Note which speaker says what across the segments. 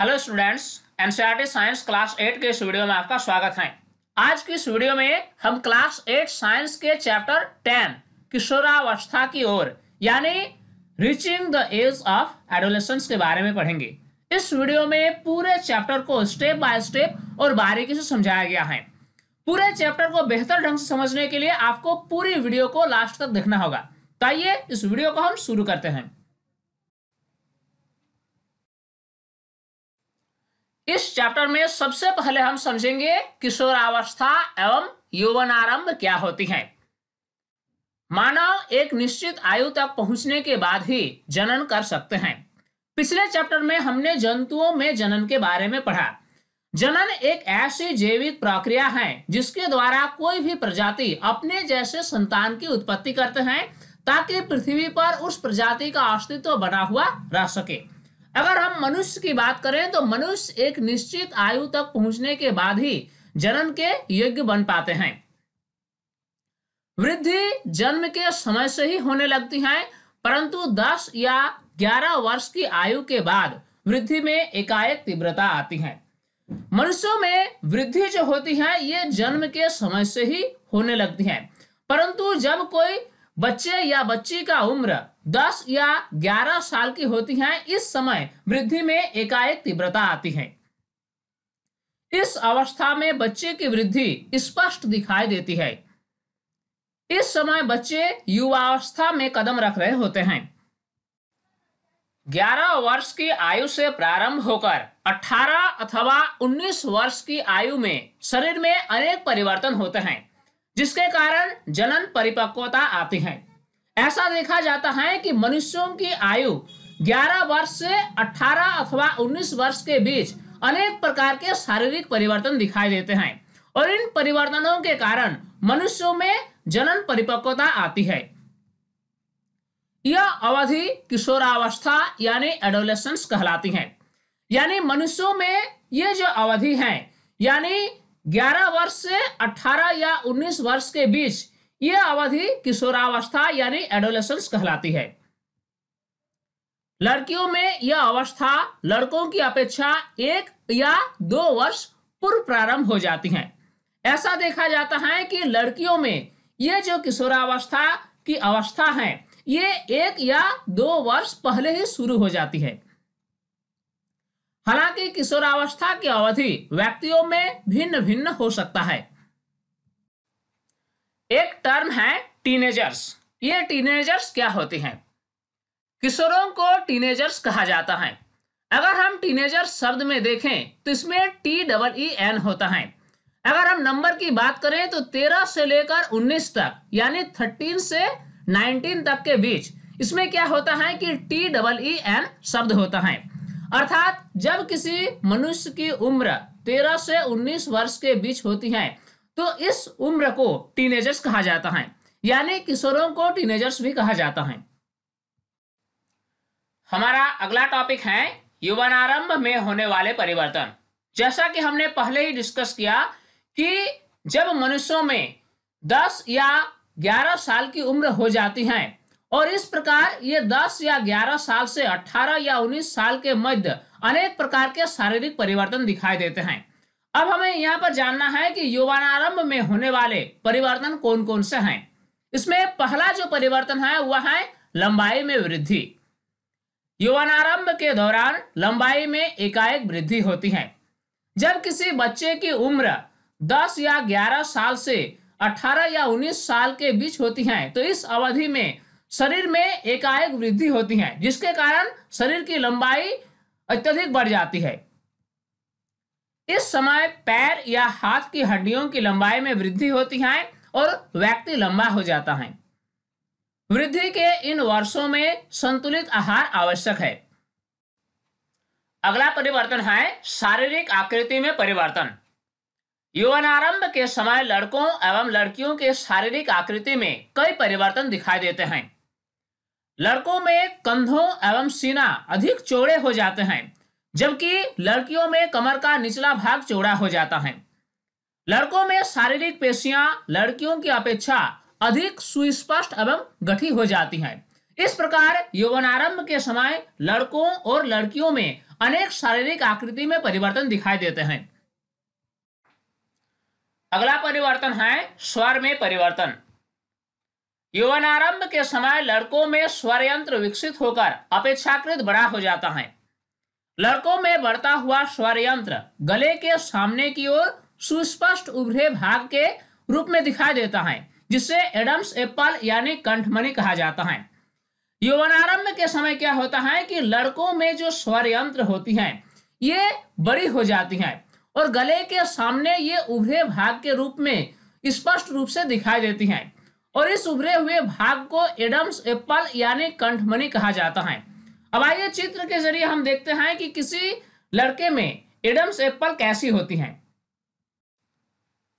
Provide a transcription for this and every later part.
Speaker 1: Hello students NCERT science class eight के इस video में आपका स्वागत है आज की इस वीडियो में हम क्लास एट साइंस के चैप्टर टेन किशोरावस्था की ओर यानी reaching the age of adolescence के बारे में पढ़ेंगे इस वीडियो में पूरे चैप्टर को स्टेप बाय स्टेप और बारीकी से समझाया गया है पूरे चैप्टर को बेहतर ढंग से समझने के लिए आपको पूरी वीडियो को लास्ट तक देखना होगा तो आइए इस वीडियो को हम शुरू करते हैं इस चैप्टर में सबसे पहले हम समझेंगे किशोरावस्था एवं यौवन आरंभ क्या होती है मानव एक निश्चित आयु तक पहुंचने के बाद ही जनन कर सकते हैं पिछले चैप्टर में हमने जंतुओं में जनन के बारे में पढ़ा जनन एक ऐसी जैविक प्रक्रिया है जिसके द्वारा कोई भी प्रजाति अपने जैसे संतान की उत्पत्ति करते हैं ताकि पृथ्वी पर उस प्रजाति का अस्तित्व बना हुआ रह सके अगर हम मनुष्य की बात करें तो मनुष्य एक निश्चित आयु तक पहुंचने के बाद ही जनन के योग्य बन पाते हैं वृद्धि जन्म के समय से ही होने लगती है परंतु 10 या 11 वर्ष की आयु के बाद वृद्धि में एकाएक तीव्रता आती है मनुष्यों में वृद्धि जो होती है ये जन्म के समय से ही होने लगती है परंतु जब कोई बच्चे या बच्ची का उम्र 10 या 11 साल की होती है इस समय वृद्धि में एकाएक तीव्रता आती है इस अवस्था में बच्चे की वृद्धि स्पष्ट दिखाई देती है इस समय बच्चे युवावस्था में कदम रख रहे होते हैं 11 वर्ष की आयु से प्रारंभ होकर 18 अथवा 19 वर्ष की आयु में शरीर में अनेक परिवर्तन होते हैं जिसके कारण जनन परिपक्वता आती है ऐसा देखा जाता है कि मनुष्यों की आयु 11 वर्ष से 18 अथवा 19 वर्ष के बीच अनेक प्रकार के शारीरिक परिवर्तन दिखाई देते हैं और इन परिवर्तनों के कारण मनुष्यों में जनन परिपक्वता आती है यह अवधि किशोरावस्था यानी एडोलेसेंस कहलाती है यानी मनुष्यों में ये जो अवधि है यानी 11 वर्ष से 18 या 19 वर्ष के बीच यह अवधि किशोरावस्था यानी एडोलेसेंस कहलाती है लड़कियों में यह अवस्था लड़कों की अपेक्षा एक या दो वर्ष पूर्व प्रारंभ हो जाती है ऐसा देखा जाता है कि लड़कियों में ये जो किशोरावस्था की अवस्था है ये एक या दो वर्ष पहले ही शुरू हो जाती है हालांकि किशोरावस्था की अवधि व्यक्तियों में भिन्न भिन्न हो सकता है एक टर्म है टीनेजर्स ये टीनेजर्स क्या होते हैं किशोरों को टीनेजर्स कहा जाता है अगर हम टीनेजर्स शब्द में देखें तो इसमें टी डबल ई एन होता है अगर हम नंबर की बात करें तो 13 से लेकर 19 तक यानी 13 से 19 तक के बीच इसमें क्या होता है कि टी डबल ई एन शब्द होता है अर्थात जब किसी मनुष्य की उम्र 13 से 19 वर्ष के बीच होती है तो इस उम्र को टीनेजर्स कहा जाता है यानी किशोरों को टीनेजर्स भी कहा जाता है हमारा अगला टॉपिक है युवनारंभ में होने वाले परिवर्तन जैसा कि हमने पहले ही डिस्कस किया कि जब मनुष्यों में 10 या 11 साल की उम्र हो जाती है और इस प्रकार ये 10 या 11 साल से 18 या 19 साल के मध्य अनेक प्रकार के शारीरिक परिवर्तन दिखाई देते हैं अब हमें यहाँ पर जानना है कि युवानारंभ में होने वाले परिवर्तन कौन कौन से हैं इसमें पहला जो परिवर्तन है वह है लंबाई में वृद्धि युवानारंभ के दौरान लंबाई में एकाएक वृद्धि होती है जब किसी बच्चे की उम्र 10 या 11 साल से 18 या 19 साल के बीच होती है तो इस अवधि में शरीर में एकाएक वृद्धि होती है जिसके कारण शरीर की लंबाई अत्यधिक बढ़ जाती है इस समय पैर या हाथ की हड्डियों की लंबाई में वृद्धि होती है और व्यक्ति लंबा हो जाता है वृद्धि के इन वर्षों में संतुलित आहार आवश्यक है अगला परिवर्तन है शारीरिक आकृति में परिवर्तन यौवन आरंभ के समय लड़कों एवं लड़कियों के शारीरिक आकृति में कई परिवर्तन दिखाई देते हैं लड़कों में कंधों एवं सीना अधिक चौड़े हो जाते हैं जबकि लड़कियों में कमर का निचला भाग चौड़ा हो जाता है लड़कों में शारीरिक पेशियां लड़कियों की अपेक्षा अधिक सुस्पष्ट एवं गठी हो जाती हैं इस प्रकार यौवनारंभ के समय लड़कों और लड़कियों में अनेक शारीरिक आकृति में परिवर्तन दिखाई देते हैं अगला परिवर्तन है स्वर में परिवर्तन आरंभ के समय लड़कों में स्वरयंत्र विकसित होकर अपेक्षाकृत बड़ा हो जाता है लड़कों में बढ़ता हुआ स्वरयंत्र गले के सामने की ओर सुस्पष्ट उभरे भाग के रूप में दिखाई देता है जिसे एडम्स एप्पल यानी कंठमणि कहा जाता है यौवनारंभ के समय क्या होता है कि लड़कों में जो स्वरयंत्र होती है ये बड़ी हो जाती है और गले के सामने ये उभरे भाग के रूप में स्पष्ट रूप से दिखाई देती है और इस उभरे हुए भाग को एडम्स एप्पल यानी कंठमणि कहा जाता है अब आइए चित्र के जरिए हम देखते हैं कि किसी लड़के में एडम्स एप्पल कैसी होती है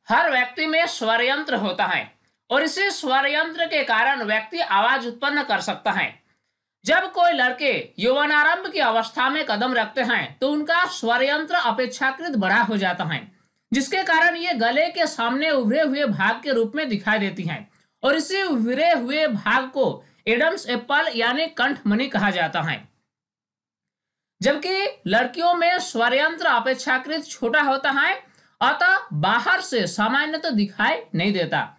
Speaker 1: हर व्यक्ति में स्वरयंत्र होता है और इसे स्वरयंत्र के कारण व्यक्ति आवाज उत्पन्न कर सकता है जब कोई लड़के यौवनारंभ की अवस्था में कदम रखते हैं तो उनका स्वरयंत्र अपेक्षाकृत बड़ा हो जाता है जिसके कारण ये गले के सामने उभरे हुए भाग के रूप में दिखाई देती हैं और इसी विरे हुए भाग को एडम्स एप्पल यानी कंठ मनी कहा जाता है जबकि लड़कियों में स्वरयंत्र अपेक्षाकृत छोटा होता है अतः बाहर से सामान्य तो दिखाई नहीं देता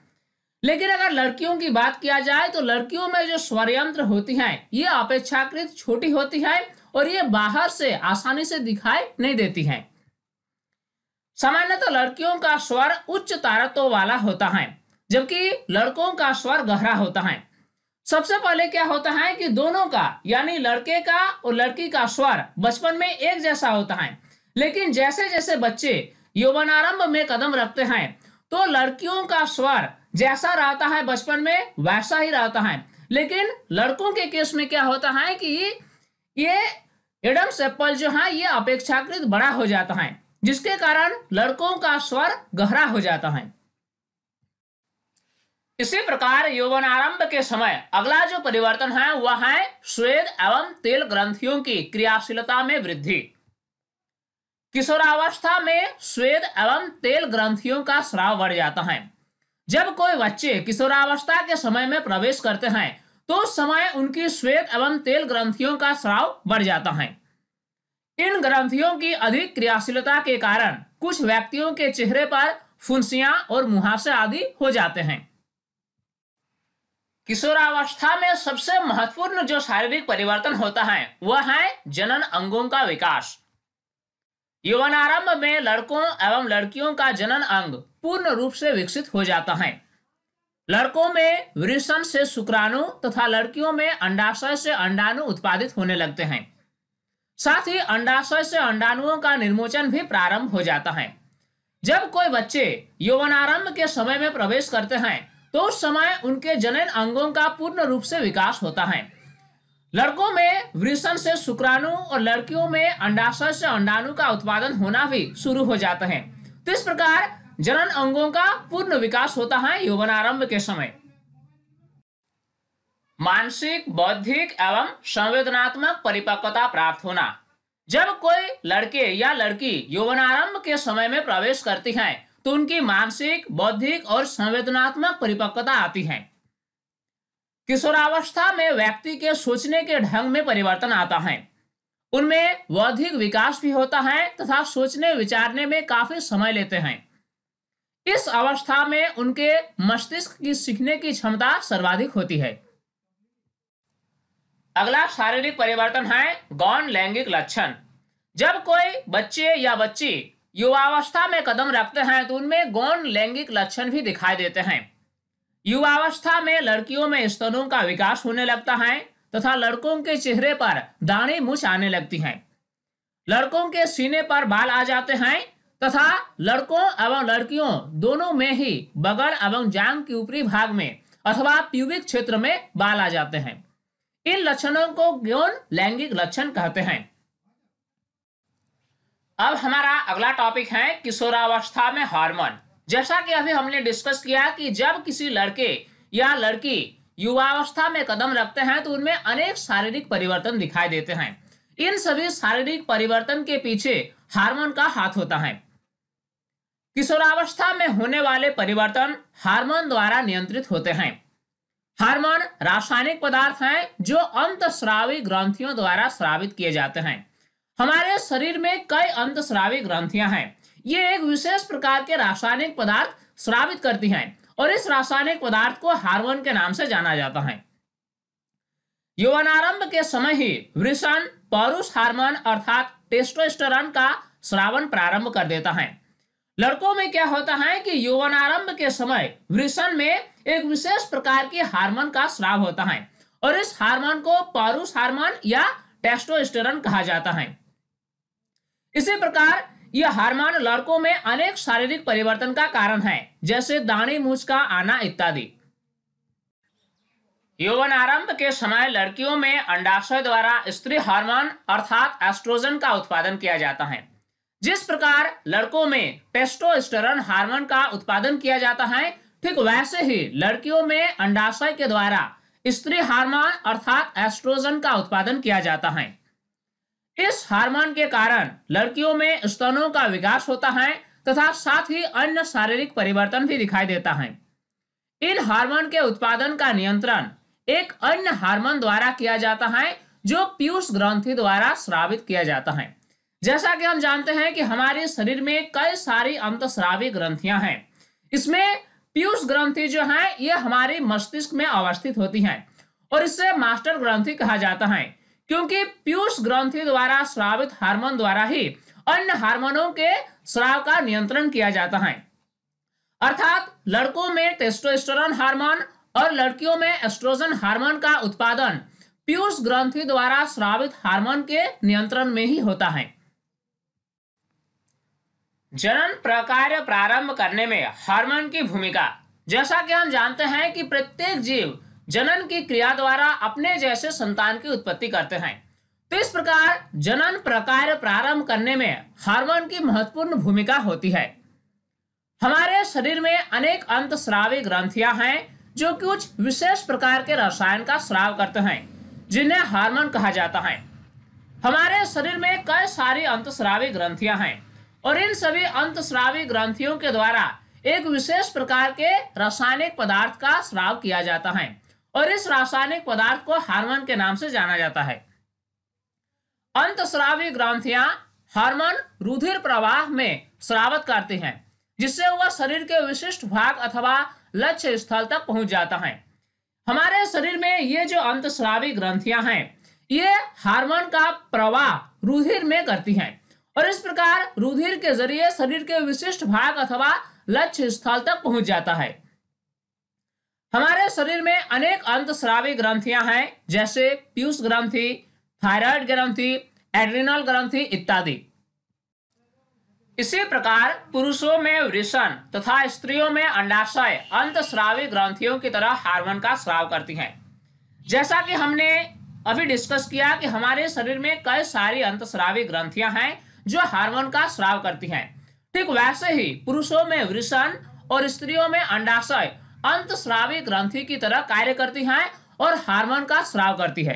Speaker 1: लेकिन अगर लड़कियों की बात किया जाए तो लड़कियों में जो स्वरयंत्र होती हैं ये अपेक्षाकृत छोटी होती है और ये बाहर से आसानी से दिखाई नहीं देती हैं सामान्यतः तो लड़कियों का स्वर उच्च तारत्व वाला होता है जबकि लड़कों का स्वर गहरा होता है सबसे पहले क्या होता है कि दोनों का यानी लड़के का और लड़की का स्वर बचपन में एक जैसा होता है लेकिन जैसे जैसे बच्चे यौवनारंभ में कदम रखते हैं तो लड़कियों का स्वर जैसा रहता है बचपन में वैसा ही रहता है लेकिन लड़कों के केस में क्या होता है कि ये एडम सेप्पल जो है ये अपेक्षाकृत बड़ा हो जाता है जिसके कारण लड़कों का स्वर गहरा हो जाता है इसी प्रकार यौवन आरंभ के समय अगला जो परिवर्तन है वह है स्वेद एवं तेल ग्रंथियों की क्रियाशीलता में वृद्धि किशोरावस्था में स्वेद एवं तेल ग्रंथियों का श्राव बढ़ जाता है जब कोई बच्चे किशोरावस्था के समय में प्रवेश करते हैं तो उस समय उनकी श्वेत एवं तेल ग्रंथियों का श्राव बढ़ जाता है इन ग्रंथियों की अधिक क्रियाशीलता के कारण कुछ व्यक्तियों के चेहरे पर फुंसियां और मुहासे आदि हो जाते हैं किशोरावस्था में सबसे महत्वपूर्ण जो शारीरिक परिवर्तन होता है वह है जनन अंगों का विकास यौवनारंभ में लड़कों एवं लड़कियों का जनन अंग पूर्ण रूप से विकसित हो जाता है लड़कों में वृषण से शुक्राणु तथा लड़कियों में अंडाशय से अंडाणु उत्पादित होने लगते हैं साथ ही अंडाशय से अंडाणुओं का निर्मोचन भी प्रारंभ हो जाता है जब कोई बच्चे यौवनारंभ के समय में प्रवेश करते हैं तो उस समय उनके जनन अंगों का पूर्ण रूप से विकास होता है लड़कों में वृषण से शुक्राणु और लड़कियों में अंडाशय से अंडाणु का उत्पादन होना भी शुरू हो जाता है तो इस प्रकार जनन अंगों का पूर्ण विकास होता है यौवनारंभ के समय मानसिक बौद्धिक एवं संवेदनात्मक परिपक्वता प्राप्त होना जब कोई लड़के या लड़की यौवनारंभ के समय में प्रवेश करती है तो उनकी मानसिक बौद्धिक और संवेदनात्मक परिपक्वता आती है किशोरावस्था में व्यक्ति के सोचने के ढंग में परिवर्तन आता है उनमें बौद्धिक विकास भी होता है तथा सोचने विचारने में काफी समय लेते हैं इस अवस्था में उनके मस्तिष्क की सीखने की क्षमता सर्वाधिक होती है अगला शारीरिक परिवर्तन है गौन लैंगिक लक्षण जब कोई बच्चे या बच्ची युवावस्था में कदम रखते हैं तो उनमें गौण लैंगिक लक्षण भी दिखाई देते हैं युवावस्था में लड़कियों में स्तनों का विकास होने लगता है तथा लड़कों के चेहरे पर दाणी मुछ आने लगती है लड़कों के सीने पर बाल आ जाते हैं तथा लड़कों एवं लड़कियों दोनों में ही बगल एवं जांग के ऊपरी भाग में अथवा प्यूबिक क्षेत्र में बाल आ जाते हैं इन लक्षणों को यौन लैंगिक लक्षण कहते हैं अब हमारा अगला टॉपिक है किशोरावस्था में हार्मोन जैसा कि अभी हमने डिस्कस किया कि जब किसी लड़के या लड़की युवावस्था में कदम रखते हैं तो उनमें अनेक शारीरिक परिवर्तन दिखाई देते हैं इन सभी शारीरिक परिवर्तन के पीछे हार्मोन का हाथ होता है किशोरावस्था में होने वाले परिवर्तन हार्मोन द्वारा नियंत्रित होते हैं हार्मोन रासायनिक पदार्थ हैं जो श्रावी ग्रंथियों द्वारा श्रावित किए जाते हैं हमारे शरीर में कई अंत श्रावी ग्रंथियां हैं ये एक विशेष प्रकार के रासायनिक पदार्थ श्रावित करती हैं और इस रासायनिक पदार्थ को हार्मोन के नाम से जाना जाता है आरंभ के समय ही वृषण पौरुष हार्मोन अर्थात टेस्टोस्टेरॉन का श्रावण प्रारंभ कर देता है लड़कों में क्या होता है कि आरंभ के समय वृषण में एक विशेष प्रकार के हार्मोन का श्राव होता है और इस हार्मोन को पौरुष हार्मोन या टेस्टोस्टेरॉन कहा जाता है इसी प्रकार यह हार्मोन लड़कों में अनेक शारीरिक परिवर्तन का कारण है जैसे दाणी मूछ का आना इत्यादि यौवन आरंभ के समय लड़कियों में अंडाशय द्वारा स्त्री हार्मोन अर्थात एस्ट्रोजन का उत्पादन किया जाता है जिस प्रकार लड़कों में टेस्टोस्टेरोन हार्मोन का उत्पादन किया जाता है ठीक वैसे ही लड़कियों में अंडाशय के द्वारा स्त्री हार्मोन अर्थात एस्ट्रोजन का उत्पादन किया जाता है इस हार्मोन के कारण लड़कियों में स्तनों का विकास होता है तथा साथ ही अन्य शारीरिक परिवर्तन भी दिखाई देता है इन हार्मोन के उत्पादन का नियंत्रण एक अन्य हार्मोन द्वारा किया जाता है जो पीयूष ग्रंथि द्वारा श्रावित किया जाता है जैसा कि हम जानते हैं कि हमारे शरीर में कई सारी अंत श्रावी ग्रंथियां हैं इसमें पीयूष ग्रंथि जो है ये हमारे मस्तिष्क में अवस्थित होती है और इसे मास्टर ग्रंथि कहा जाता है क्योंकि पीयूष ग्रंथि द्वारा श्रावित हार्मोन द्वारा ही अन्य हार्मोनों के स्राव का नियंत्रण किया जाता है अर्थात लड़कों में टेस्टोस्टेरोन हार्मोन और लड़कियों में एस्ट्रोजन हार्मोन का उत्पादन पीयूष ग्रंथि द्वारा श्रावित हार्मोन के नियंत्रण में ही होता है जनन प्रकार प्रारंभ करने में हार्मोन की भूमिका जैसा कि हम जानते हैं कि प्रत्येक जीव जनन की क्रिया द्वारा अपने जैसे संतान की उत्पत्ति करते हैं तो इस प्रकार जनन प्रकार प्रारंभ करने में हार्मोन की महत्वपूर्ण भूमिका होती है हमारे शरीर में अनेक अंत श्रावी ग्रंथियां हैं जो कुछ विशेष प्रकार के रसायन का श्राव करते हैं जिन्हें हार्मोन कहा जाता है हमारे शरीर में कई सारी अंत श्रावी ग्रंथियां हैं और इन सभी अंत श्रावी ग्रंथियों के द्वारा एक विशेष प्रकार के रासायनिक पदार्थ का श्राव किया जाता है और इस रासायनिक पदार्थ को हार्मोन के नाम से जाना जाता है अंत श्रावी ग्रंथियां हार्मोन रुधिर प्रवाह में श्रावत करते हैं जिससे वह शरीर के विशिष्ट भाग अथवा लक्ष्य स्थल तक पहुंच जाता है हमारे शरीर में ये जो अंत श्रावी ग्रंथियां हैं ये हार्मोन का प्रवाह रुधिर में करती हैं और इस प्रकार रुधिर के जरिए शरीर के विशिष्ट भाग अथवा लक्ष्य स्थल तक पहुंच जाता है हमारे शरीर में अनेक अंत श्रावी ग्रंथियां हैं जैसे पीयूष ग्रंथि थायराइड ग्रंथि एड्रिनल ग्रंथि इत्यादि इसी प्रकार पुरुषों में वृषण तथा स्त्रियों में अंडाशय श्राविक ग्रंथियों की तरह हार्मोन का स्राव करती हैं जैसा कि हमने अभी डिस्कस किया कि हमारे शरीर में कई सारी अंत श्रावी ग्रंथियां हैं जो हार्मोन का स्राव करती हैं ठीक वैसे ही पुरुषों में वृषण और स्त्रियों में अंडाशय अंत श्रावी ग्रंथि की तरह कार्य करती है और हार्मोन का स्राव करती है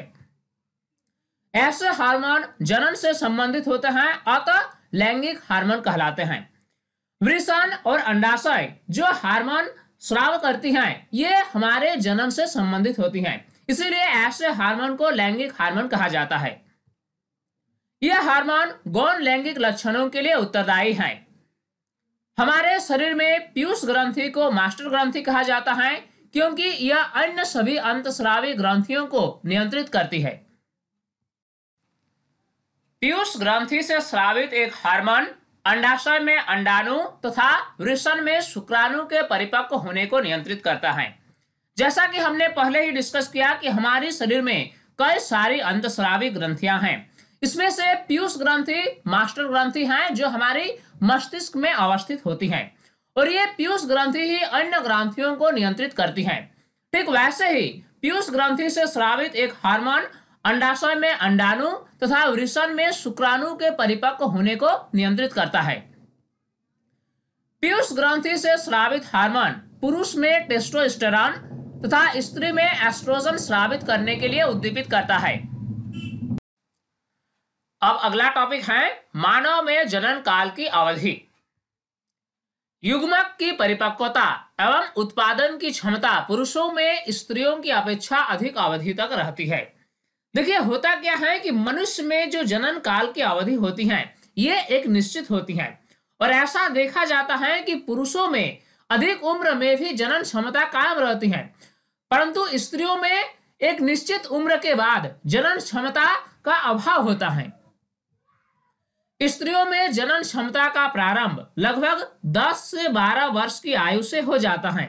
Speaker 1: ऐसे हार्मोन जनन से संबंधित होते हैं अतः लैंगिक हार्मोन कहलाते हैं वृषण और अंडाशय जो हार्मोन श्राव करती हैं ये हमारे जनन से संबंधित होती हैं इसीलिए ऐसे हार्मोन को लैंगिक हार्मोन कहा जाता है यह हार्मोन गौन लैंगिक लक्षणों के लिए उत्तरदायी हैं हमारे शरीर में पीयूष ग्रंथि को मास्टर ग्रंथि कहा जाता है क्योंकि यह अन्य सभी अंतस्रावी ग्रंथियों को नियंत्रित करती है पीयूष ग्रंथि से स्रावित एक हार्मोन अंडाशय में अंडाणु तथा तो वृषण में शुक्राणु के परिपक्व होने को नियंत्रित करता है जैसा कि हमने पहले ही डिस्कस किया कि हमारे शरीर में कई सारी अंतस्रावी ग्रंथियां हैं इसमें से पीयूष ग्रंथि मास्टर ग्रंथि हैं जो हमारी मस्तिष्क में अवस्थित होती हैं और ये पीयूष ग्रंथि ही अन्य ग्रंथियों को नियंत्रित करती हैं ठीक वैसे ही पीयूष ग्रंथि से श्रावित एक हार्मोन अंडाशय में अंडाणु तथा वृषण में शुक्राणु के परिपक्व होने को नियंत्रित करता है पीयूष ग्रंथि से श्रावित हार्मोन पुरुष में टेस्टोस्टेरॉन तथा स्त्री में एस्ट्रोजन श्रावित करने के लिए उद्दीपित करता है अब अगला टॉपिक है मानव में जनन काल की अवधि युग्मक की परिपक्वता एवं उत्पादन की क्षमता पुरुषों में स्त्रियों की अपेक्षा अधिक अवधि तक रहती है देखिए होता क्या है कि मनुष्य में जो जनन काल की अवधि होती है ये एक निश्चित होती है और ऐसा देखा जाता है कि पुरुषों में अधिक उम्र में भी जनन क्षमता कायम रहती है परंतु स्त्रियों में एक निश्चित उम्र के बाद जनन क्षमता का अभाव होता है स्त्रियों में जनन क्षमता का प्रारंभ लगभग 10 से 12 वर्ष की आयु से हो जाता है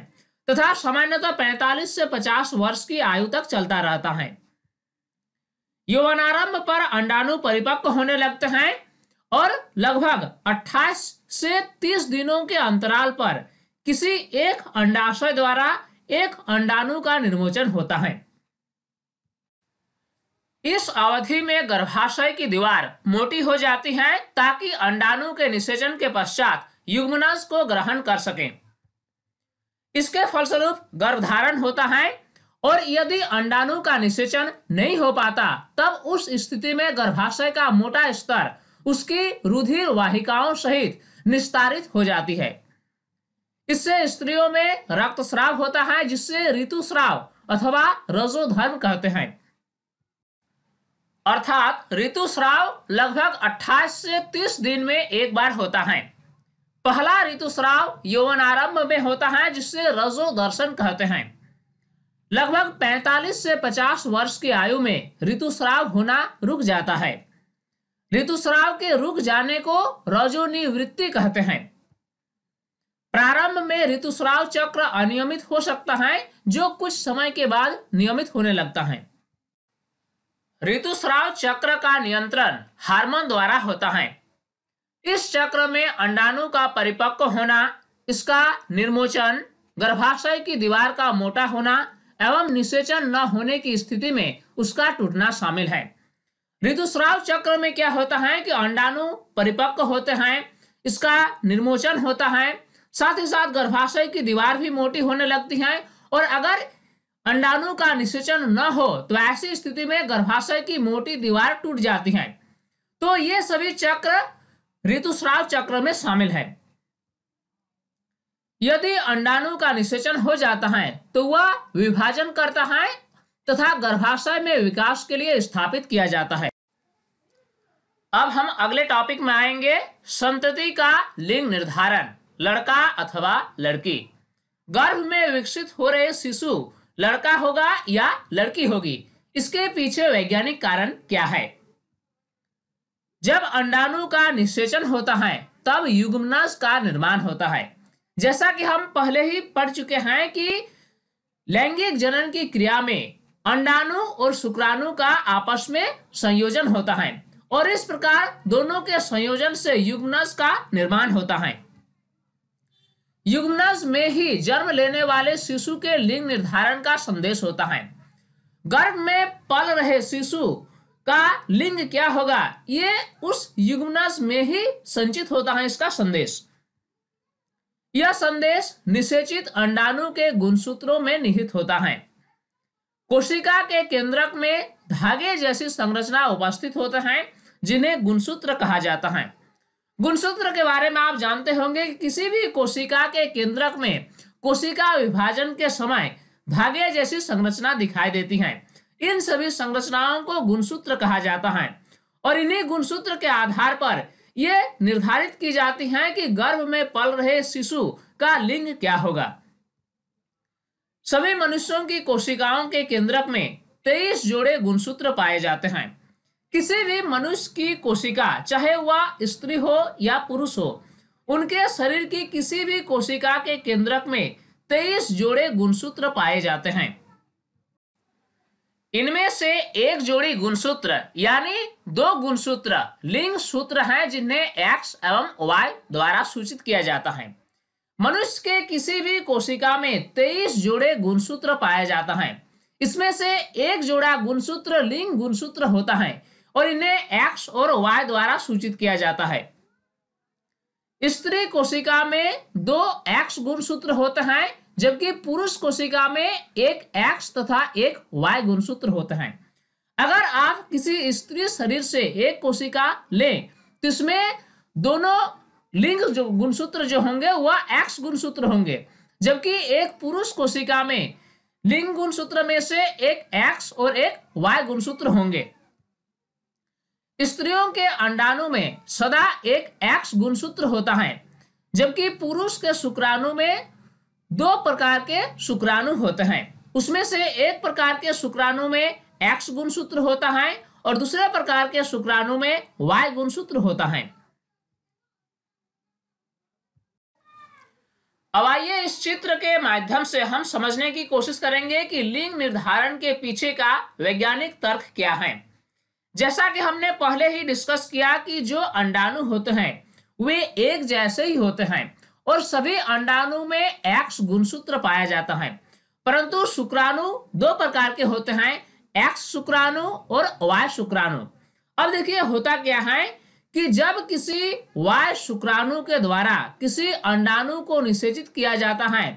Speaker 1: तथा सामान्यतः 45 से 50 वर्ष की आयु तक चलता रहता है यौवनारंभ पर अंडाणु परिपक्व होने लगते हैं और लगभग 28 से 30 दिनों के अंतराल पर किसी एक अंडाशय द्वारा एक अंडाणु का निर्मोचन होता है इस अवधि में गर्भाशय की दीवार मोटी हो जाती है ताकि अंडाणु के निषेचन के पश्चात युग्मनस को ग्रहण कर सके इसके फलस्वरूप गर्भधारण होता है और यदि अंडाणु का निषेचन नहीं हो पाता तब उस स्थिति में गर्भाशय का मोटा स्तर उसकी रुधिर वाहिकाओं सहित निस्तारित हो जाती है इससे स्त्रियों में रक्तस्राव होता है जिससे ऋतुस्राव अथवा रजोधर्म कहते हैं अर्थात ऋतुस्राव लगभग 28 से 30 दिन में एक बार होता है पहला ऋतुस्राव यौवन आरंभ में होता है जिसे रजो दर्शन कहते हैं लगभग 45 से 50 वर्ष की आयु में ऋतुस्राव होना रुक जाता है ऋतुस्राव के रुक जाने को रजोनिवृत्ति कहते हैं प्रारंभ में ऋतुस्राव चक्र अनियमित हो सकता है जो कुछ समय के बाद नियमित होने लगता है ऋतुस्राव चक्र का नियंत्रण हार्मोन द्वारा होता है इस चक्र में अंडाणु का परिपक्व होना इसका निर्मोचन गर्भाशय की दीवार का मोटा होना एवं निषेचन न होने की स्थिति में उसका टूटना शामिल है ऋतुस्राव चक्र में क्या होता है कि अंडाणु परिपक्व होते हैं इसका निर्मोचन होता है साथ ही साथ गर्भाशय की दीवार भी मोटी होने लगती है और अगर अंडाणु का निषेचन न हो तो ऐसी स्थिति में गर्भाशय की मोटी दीवार टूट जाती है तो ये सभी चक्र ऋतुस्राव चक्र में शामिल है यदि अंडाणु का निषेचन हो जाता है तो वह विभाजन करता है तथा गर्भाशय में विकास के लिए स्थापित किया जाता है अब हम अगले टॉपिक में आएंगे संतति का लिंग निर्धारण लड़का अथवा लड़की गर्भ में विकसित हो रहे शिशु लड़का होगा या लड़की होगी इसके पीछे वैज्ञानिक कारण क्या है जब अंडाणु का निषेचन होता है तब युगमनाश का निर्माण होता है जैसा कि हम पहले ही पढ़ चुके हैं कि लैंगिक जनन की क्रिया में अंडाणु और शुक्राणु का आपस में संयोजन होता है और इस प्रकार दोनों के संयोजन से युग्मनस का निर्माण होता है युगनज में ही जन्म लेने वाले शिशु के लिंग निर्धारण का संदेश होता है गर्भ में पल रहे शिशु का लिंग क्या होगा ये उस युगनज में ही संचित होता है इसका संदेश यह संदेश निषेचित अंडाणु के गुणसूत्रों में निहित होता है कोशिका के केंद्रक में धागे जैसी संरचना उपस्थित होते हैं जिन्हें गुणसूत्र कहा जाता है गुणसूत्र के बारे में आप जानते होंगे कि किसी भी कोशिका के केंद्रक में कोशिका विभाजन के समय धागे जैसी संरचना दिखाई देती है इन सभी संरचनाओं को गुणसूत्र कहा जाता है और इन्हीं गुणसूत्र के आधार पर यह निर्धारित की जाती है कि गर्भ में पल रहे शिशु का लिंग क्या होगा सभी मनुष्यों की कोशिकाओं के केंद्रक में तेईस जोड़े गुणसूत्र पाए जाते हैं किसी भी मनुष्य की कोशिका चाहे वह स्त्री हो या पुरुष हो उनके शरीर की किसी भी कोशिका के केंद्रक में तेईस जोड़े गुणसूत्र पाए जाते हैं इनमें से एक जोड़ी गुणसूत्र यानी दो गुणसूत्र लिंग सूत्र हैं जिन्हें एक्स एवं वाई द्वारा सूचित किया जाता है मनुष्य के किसी भी कोशिका में तेईस जोड़े गुणसूत्र पाया जाता है इसमें से एक जोड़ा गुणसूत्र लिंग गुणसूत्र होता है और इन्हें एक्स और वाई द्वारा सूचित किया जाता है स्त्री कोशिका में दो एक्स गुणसूत्र होते हैं जबकि पुरुष कोशिका में एक एक्स तथा एक वाई गुणसूत्र होते हैं अगर आप किसी स्त्री शरीर से एक कोशिका लें तो इसमें दोनों लिंग जो गुणसूत्र जो होंगे वह एक्स गुणसूत्र होंगे जबकि एक पुरुष कोशिका में लिंग गुणसूत्र में से एक एक्स और एक वाई गुणसूत्र होंगे स्त्रियों के अंडाणु में सदा एक एक्स गुणसूत्र होता है जबकि पुरुष के शुक्राणु में दो प्रकार के शुक्राणु होते हैं उसमें से एक प्रकार के शुक्राणु में एक्स गुणसूत्र होता है और दूसरे प्रकार के शुक्राणु में वाय गुणसूत्र होता है अब आइए इस चित्र के माध्यम से हम समझने की कोशिश करेंगे कि लिंग निर्धारण के पीछे का वैज्ञानिक तर्क क्या है जैसा कि हमने पहले ही डिस्कस किया कि जो अंडाणु होते हैं वे एक जैसे ही होते हैं और सभी अंडाणु में एक्स गुणसूत्र पाया जाता है परंतु शुक्राणु दो प्रकार के होते हैं एक्स शुक्राणु और वाई शुक्राणु अब देखिए होता क्या है कि जब किसी वाय शुक्राणु के द्वारा किसी अंडाणु को निषेचित किया जाता है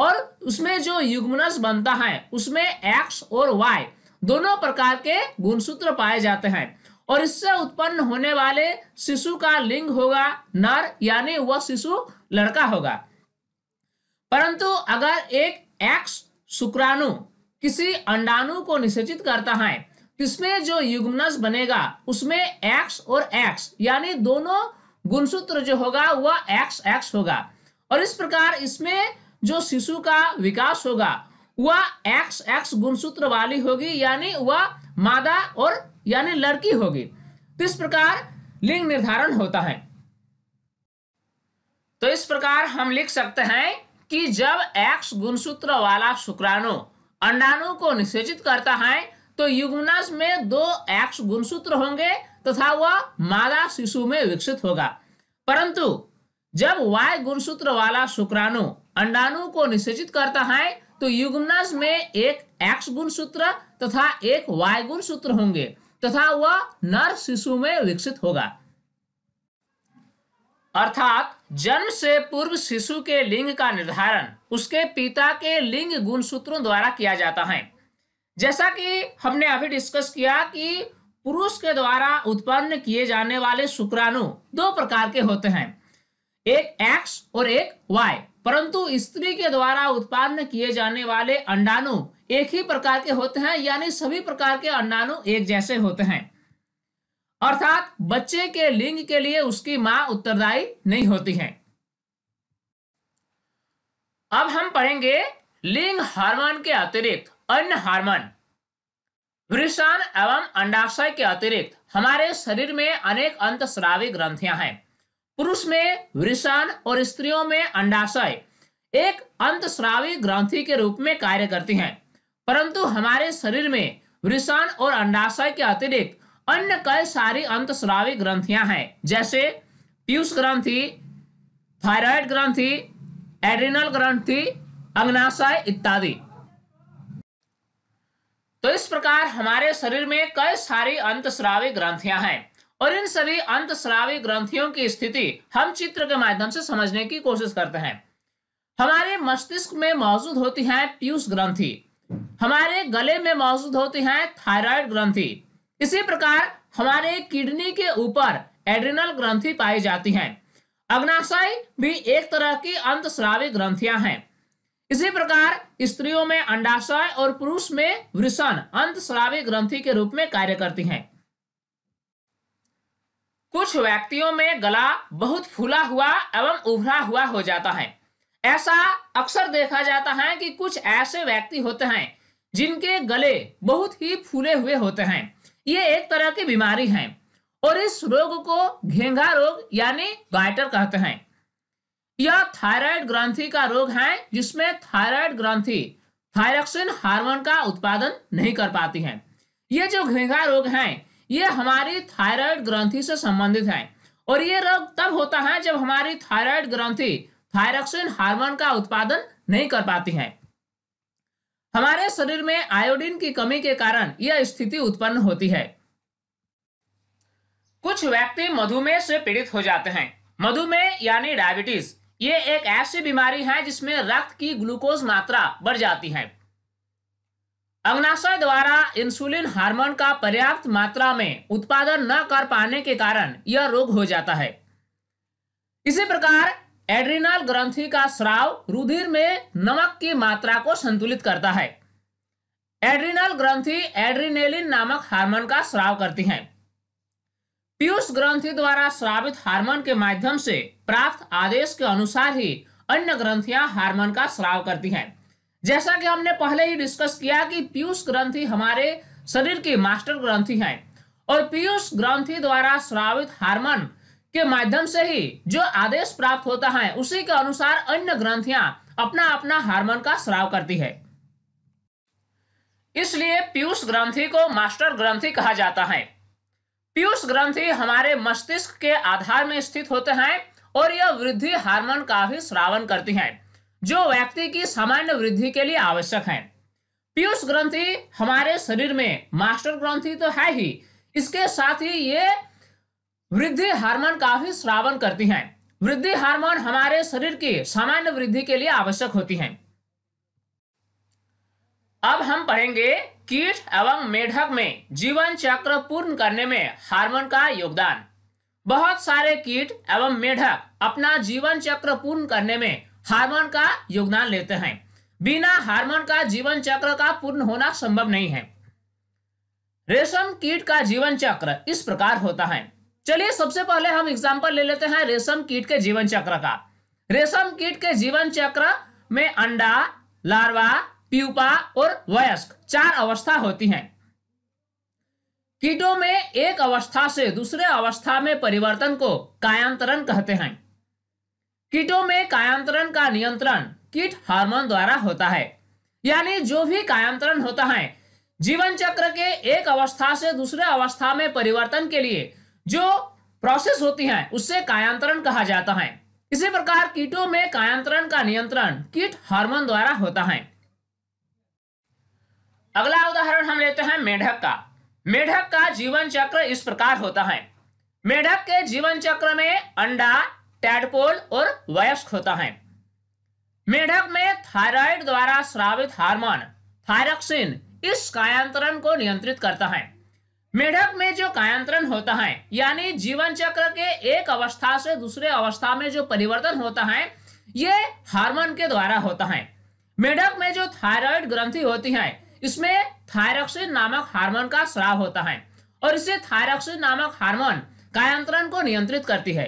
Speaker 1: और उसमें जो युग्मनस बनता है उसमें एक्स और वाई दोनों प्रकार के गुणसूत्र पाए जाते हैं और इससे उत्पन्न होने वाले शिशु का लिंग होगा नर यानी वह शिशु लड़का होगा परंतु अगर एक एक्स शुक्राणु किसी अंडाणु को निषेचित करता है इसमें जो युग्मनस बनेगा उसमें एक्स और एक्स यानी दोनों गुणसूत्र जो होगा वह एक्स एक्स होगा और इस प्रकार इसमें जो शिशु का विकास होगा वह एक्स एक्स गुणसूत्र वाली होगी यानी वह मादा और यानी लड़की होगी तो इस प्रकार लिंग निर्धारण होता है तो इस प्रकार हम लिख सकते हैं कि जब एक्स गुणसूत्र वाला शुक्राणु अंडाणु को निषेचित करता है तो युगनाश में दो एक्स गुणसूत्र होंगे तथा तो वह मादा शिशु में विकसित होगा परंतु जब वाय गुणसूत्र वाला शुक्राणु अंडाणु को निषेचित करता है तो युग्मनाश में एक एक्स गुण सूत्र तथा एक वाई गुण सूत्र होंगे तथा वह नर शिशु में विकसित होगा अर्थात जन्म से पूर्व शिशु के लिंग का निर्धारण उसके पिता के लिंग गुण सूत्रों द्वारा किया जाता है जैसा कि हमने अभी डिस्कस किया कि पुरुष के द्वारा उत्पन्न किए जाने वाले शुक्राणु दो प्रकार के होते हैं एक एक्स और एक वाई परंतु स्त्री के द्वारा उत्पादन किए जाने वाले अंडाणु एक ही प्रकार के होते हैं यानी सभी प्रकार के अंडाणु एक जैसे होते हैं अर्थात बच्चे के लिंग के लिए उसकी मां उत्तरदायी नहीं होती है अब हम पढ़ेंगे लिंग हार्मोन के अतिरिक्त अन्य हार्मोन वृषण एवं अंडाशय के अतिरिक्त हमारे शरीर में अनेक अंत श्रावी ग्रंथियां हैं पुरुष में वृषण और स्त्रियों में अंडाशय एक अंत श्रावी ग्रंथि के रूप में कार्य करती हैं परंतु हमारे शरीर में वृषण और अंडाशय के अतिरिक्त अन्य कई सारी अंत श्रावी ग्रंथियां हैं जैसे पीयूष ग्रंथि थायराइड ग्रंथि एड्रिनल ग्रंथि अग्नाशय इत्यादि तो इस प्रकार हमारे शरीर में कई सारी अंत श्रावी ग्रंथियां हैं और इन सभी अंत श्रावी ग्रंथियों की स्थिति हम चित्र के माध्यम से समझने की कोशिश करते हैं हमारे मस्तिष्क में मौजूद होती है पीयूष ग्रंथि हमारे गले में मौजूद होती है थायराइड ग्रंथि इसी प्रकार हमारे किडनी के ऊपर एड्रिनल ग्रंथि पाई जाती है अग्नाशय भी एक तरह की अंत श्रावी ग्रंथियां हैं इसी प्रकार स्त्रियों में अंडाशय और पुरुष में वृषण अंत श्रावी ग्रंथि के रूप में कार्य करती हैं कुछ व्यक्तियों में गला बहुत फूला हुआ एवं उभरा हुआ हो जाता है ऐसा अक्सर देखा जाता है कि कुछ ऐसे व्यक्ति होते हैं जिनके गले बहुत ही फूले हुए होते हैं ये एक तरह की बीमारी है और इस रोग को घेंगा रोग यानी गाइटर कहते हैं यह थायराइड ग्रंथि का रोग है जिसमें थायराइड ग्रंथि थायरक्सिन हार्मोन का उत्पादन नहीं कर पाती है ये जो घेंगा रोग हैं ये हमारी थायराइड ग्रंथि से संबंधित है और ये रोग तब होता है जब हमारी थायराइड ग्रंथि थायरक्सिन हार्मोन का उत्पादन नहीं कर पाती है हमारे शरीर में आयोडीन की कमी के कारण यह स्थिति उत्पन्न होती है कुछ व्यक्ति मधुमेह से पीड़ित हो जाते हैं मधुमेह यानी डायबिटीज ये एक ऐसी बीमारी है जिसमें रक्त की ग्लूकोज मात्रा बढ़ जाती है अग्नाशय द्वारा इंसुलिन हार्मोन का पर्याप्त मात्रा में उत्पादन न कर पाने के कारण यह रोग हो जाता है इसी प्रकार एड्रिनल ग्रंथि का स्राव रुधिर में नमक की मात्रा को संतुलित करता है एड्रिनल ग्रंथि एड्रिनेलिन नामक हार्मोन का स्राव करती है पीयूष ग्रंथि द्वारा स्रावित हार्मोन के माध्यम से प्राप्त आदेश के अनुसार ही अन्य ग्रंथियां हार्मोन का स्राव करती हैं जैसा कि हमने पहले ही डिस्कस किया कि पीयूष ग्रंथि हमारे शरीर की मास्टर ग्रंथि है और पीयूष ग्रंथि द्वारा श्रावित हार्मोन के माध्यम से ही जो आदेश प्राप्त होता है उसी के अनुसार अन्य ग्रंथियां अपना अपना हार्मोन का श्राव करती है इसलिए पीयूष ग्रंथि को मास्टर ग्रंथि कहा जाता है पीयूष ग्रंथि हमारे मस्तिष्क के आधार में स्थित होते हैं और यह वृद्धि हार्मोन का भी श्रावण करती है जो व्यक्ति की सामान्य वृद्धि के लिए आवश्यक है पीयूष ग्रंथि हमारे शरीर में मास्टर ग्रंथि तो है ही इसके साथ ही ये वृद्धि हार्मोन का भी श्रावण करती हैं वृद्धि हार्मोन हमारे शरीर की सामान्य वृद्धि के लिए आवश्यक होती हैं अब हम पढ़ेंगे कीट एवं मेढक में जीवन चक्र पूर्ण करने में हार्मोन का योगदान बहुत सारे कीट एवं मेढक अपना जीवन चक्र पूर्ण करने में हार्मोन का योगदान लेते हैं बिना हार्मोन का जीवन चक्र का पूर्ण होना संभव नहीं है रेशम कीट का जीवन चक्र इस प्रकार होता है चलिए सबसे पहले हम एग्जाम्पल ले लेते हैं रेशम कीट के जीवन चक्र का रेशम कीट के जीवन चक्र में अंडा लार्वा प्यूपा और वयस्क चार अवस्था होती हैं। कीटों में एक अवस्था से दूसरे अवस्था में परिवर्तन को कायांतरण कहते हैं कीटों में कायांतरण का नियंत्रण कीट हार्मोन द्वारा होता है यानी जो भी कायांतरण होता है जीवन चक्र के एक अवस्था से दूसरे अवस्था में परिवर्तन के लिए जो प्रोसेस होती है उससे कायांतरण कहा जाता है इसी प्रकार कीटों में कायांतरण का नियंत्रण कीट हार्मोन द्वारा होता है अगला उदाहरण हम लेते हैं मेढक का मेढक का जीवन चक्र इस प्रकार होता है मेढक के जीवन चक्र में अंडा टैडपोल और वयस्क होता है मेढक में थायराइड द्वारा स्रावित हार्मोन थायरक्सिन इस कायांतरण को नियंत्रित करता है मेढक में जो कायांतरण होता है यानी जीवन चक्र के एक अवस्था से दूसरे अवस्था में जो परिवर्तन होता है ये हार्मोन के द्वारा होता है मेढक में जो थायराइड ग्रंथि होती है इसमें थायरक्सिन नामक हार्मोन का स्राव होता है और इसे थायरक्सिन नामक हार्मोन कायांतरण को नियंत्रित करती है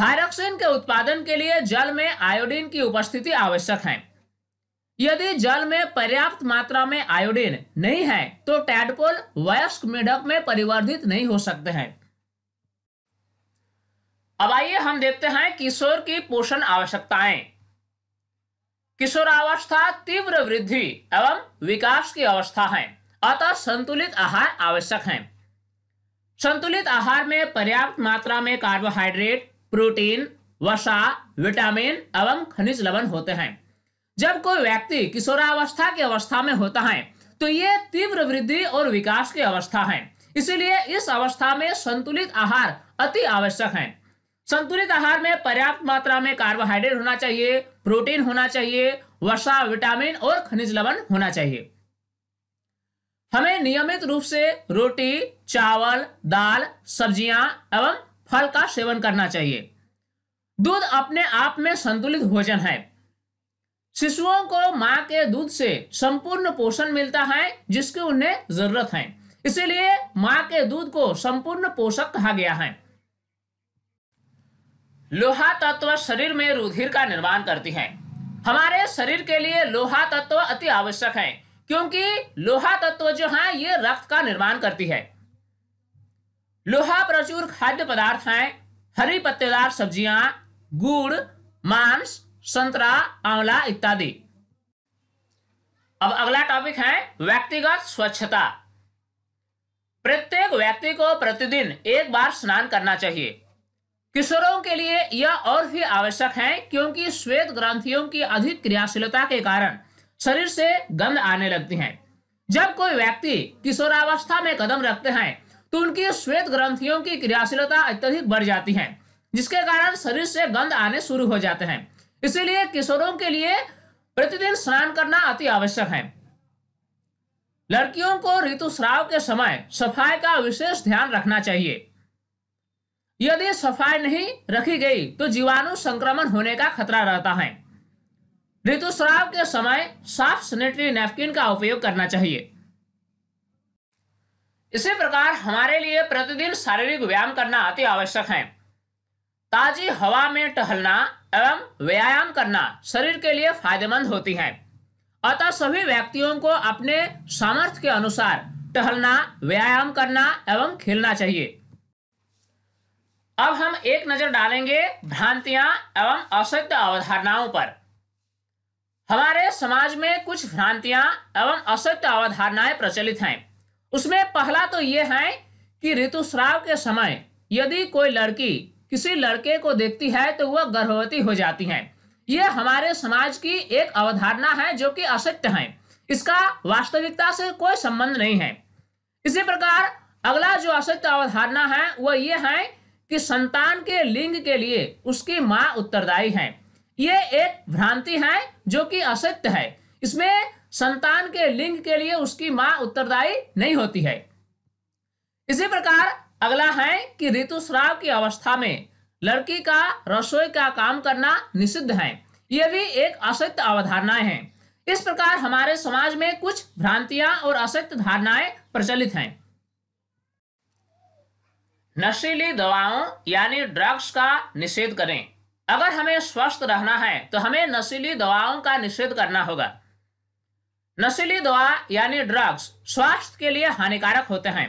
Speaker 1: थायरोक्सिन के उत्पादन के लिए जल में आयोडीन की उपस्थिति आवश्यक है यदि जल में पर्याप्त मात्रा में आयोडीन नहीं है तो टैडपोल वयस्क मेढक में परिवर्धित नहीं हो सकते हैं अब आइए हम देखते हैं किशोर की पोषण आवश्यकताएं किशोरावस्था तीव्र वृद्धि एवं विकास की अवस्था है अतः संतुलित आहार आवश्यक है संतुलित आहार में पर्याप्त मात्रा में कार्बोहाइड्रेट प्रोटीन वसा विटामिन एवं खनिज लवण होते हैं जब कोई व्यक्ति किशोरावस्था की अवस्था में होता है तो ये तीव्र वृद्धि और विकास की अवस्था है इसीलिए इस अवस्था में संतुलित आहार अति आवश्यक है संतुलित आहार में पर्याप्त मात्रा में कार्बोहाइड्रेट होना चाहिए प्रोटीन होना चाहिए वसा विटामिन और खनिज लवण होना चाहिए हमें नियमित रूप से रोटी चावल दाल सब्जियां एवं फल का सेवन करना चाहिए दूध अपने आप में संतुलित भोजन है शिशुओं को मां के दूध से संपूर्ण पोषण मिलता है जिसकी उन्हें जरूरत है इसीलिए मां के दूध को संपूर्ण पोषक कहा गया है लोहा तत्व शरीर में रुधिर का निर्माण करती है हमारे शरीर के लिए लोहा तत्व अति आवश्यक है क्योंकि लोहा तत्व जो है ये रक्त का निर्माण करती है लोहा प्रचुर खाद्य पदार्थ है हरी पत्तेदार सब्जियां गुड़ मांस संतरा आंवला इत्यादि अब अगला टॉपिक है व्यक्तिगत स्वच्छता प्रत्येक व्यक्ति को प्रतिदिन एक बार स्नान करना चाहिए किशोरों के लिए यह और भी आवश्यक है क्योंकि श्वेत ग्रंथियों की अधिक क्रियाशीलता के कारण शरीर से गंध आने लगती है जब कोई व्यक्ति किशोरावस्था में कदम रखते हैं तो उनकी श्वेत ग्रंथियों की क्रियाशीलता अत्यधिक बढ़ जाती है जिसके कारण शरीर से गंध आने शुरू हो जाते हैं इसीलिए किशोरों के लिए प्रतिदिन स्नान करना अति आवश्यक है लड़कियों को ऋतुस्राव के समय सफाई का विशेष ध्यान रखना चाहिए यदि सफाई नहीं रखी गई तो जीवाणु संक्रमण होने का खतरा रहता है ऋतुस्राव के समय साफ सैनिटरी नैपकिन का उपयोग करना चाहिए इसी प्रकार हमारे लिए प्रतिदिन शारीरिक व्यायाम करना अति आवश्यक है ताजी हवा में टहलना एवं व्यायाम करना शरीर के लिए फायदेमंद होती है अतः सभी व्यक्तियों को अपने सामर्थ्य के अनुसार टहलना व्यायाम करना एवं खेलना चाहिए अब हम एक नजर डालेंगे भ्रांतियां एवं असत्य अवधारणाओं पर हमारे समाज में कुछ भ्रांतियां एवं असत्य अवधारणाएं प्रचलित हैं उसमें पहला तो ये है कि ऋतुस्राव के समय यदि कोई लड़की किसी लड़के को देखती है तो वह गर्भवती हो जाती है यह हमारे समाज की एक अवधारणा है जो कि असत्य है इसका वास्तविकता से कोई संबंध नहीं है इसी प्रकार अगला जो असत्य अवधारणा है वह यह है कि संतान के लिंग के लिए उसकी माँ उत्तरदायी है ये एक भ्रांति है जो कि असत्य है इसमें संतान के लिंग के लिए उसकी मां उत्तरदायी नहीं होती है इसी प्रकार अगला है कि ऋतुस्राव की अवस्था में लड़की का रसोई का काम करना निषिद्ध है यह भी एक असत्य अवधारणाएं हैं इस प्रकार हमारे समाज में कुछ भ्रांतियां और असत्य धारणाएं प्रचलित हैं नशीली दवाओं यानी ड्रग्स का निषेध करें अगर हमें स्वस्थ रहना है तो हमें नशीली दवाओं का निषेध करना होगा नशीली दवा यानी ड्रग्स स्वास्थ्य के लिए हानिकारक होते हैं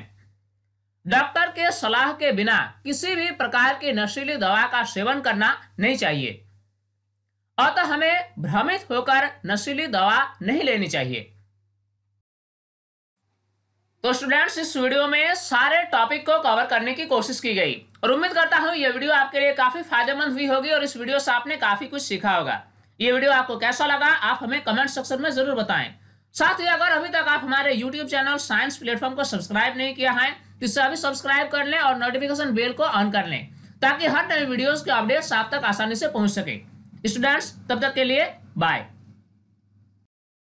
Speaker 1: डॉक्टर के सलाह के बिना किसी भी प्रकार की नशीली दवा का सेवन करना नहीं चाहिए अतः हमें भ्रमित होकर नशीली दवा नहीं लेनी चाहिए तो स्टूडेंट्स इस वीडियो में सारे टॉपिक को कवर करने की कोशिश की गई और उम्मीद करता हूं यह वीडियो आपके लिए काफी फायदेमंद हुई होगी और इस वीडियो से आपने काफी कुछ सीखा होगा ये वीडियो आपको कैसा लगा आप हमें कमेंट सेक्शन में जरूर बताएं साथ ही अगर अभी तक आप हमारे यूट्यूब चैनल साइंस प्लेटफॉर्म को सब्सक्राइब नहीं किया है तो इसे अभी सब्सक्राइब कर लें और नोटिफिकेशन बेल को ऑन कर लें ताकि हर नए वीडियोस के अपडेट्स आप तक आसानी से पहुंच सके स्टूडेंट्स तब तक के लिए बाय